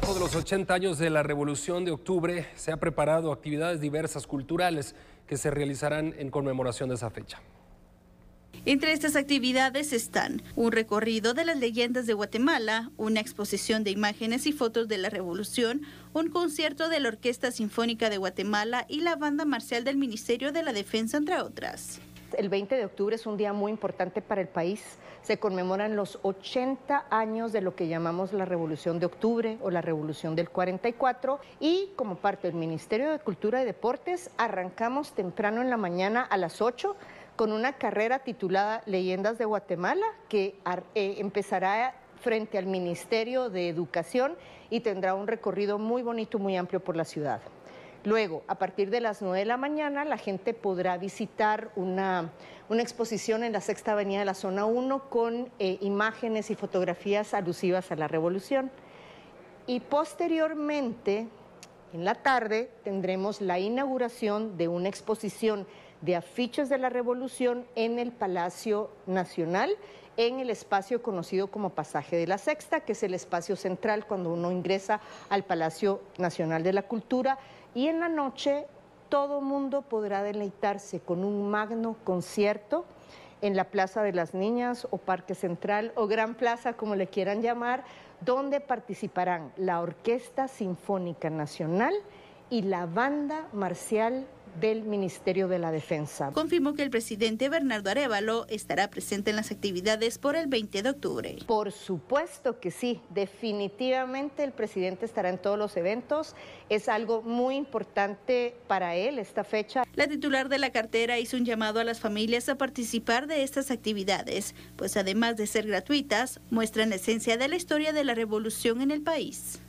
marco de los 80 años de la Revolución de Octubre, se ha preparado actividades diversas culturales que se realizarán en conmemoración de esa fecha. Entre estas actividades están un recorrido de las leyendas de Guatemala, una exposición de imágenes y fotos de la revolución, un concierto de la Orquesta Sinfónica de Guatemala y la banda marcial del Ministerio de la Defensa, entre otras el 20 de octubre es un día muy importante para el país. Se conmemoran los 80 años de lo que llamamos la Revolución de Octubre o la Revolución del 44 y como parte del Ministerio de Cultura y Deportes arrancamos temprano en la mañana a las 8 con una carrera titulada Leyendas de Guatemala que eh, empezará frente al Ministerio de Educación y tendrá un recorrido muy bonito, muy amplio por la ciudad. Luego, a partir de las 9 de la mañana, la gente podrá visitar una, exposición en la Sexta Avenida de la Zona 1 con eh, imágenes y fotografías alusivas a la revolución. Y posteriormente, en la tarde, tendremos la inauguración de una exposición de afiches de la revolución en el Palacio Nacional, en el espacio conocido como Pasaje de la Sexta, que es el espacio central cuando uno ingresa al Palacio Nacional de la Cultura. Y en la noche todo mundo podrá deleitarse con un magno concierto en la Plaza de las Niñas o Parque Central o Gran Plaza, como le quieran llamar, donde participarán la Orquesta Sinfónica Nacional, y la banda marcial del Ministerio de la Defensa. Confirmó que el presidente Bernardo Arevalo estará presente en las actividades por el 20 de octubre. Por supuesto que sí, definitivamente el presidente estará en todos los eventos. Es algo muy importante para él esta fecha. La titular de la cartera hizo un llamado a las familias a participar de estas actividades, pues además de ser gratuitas, muestran la esencia de la historia de la revolución en el país.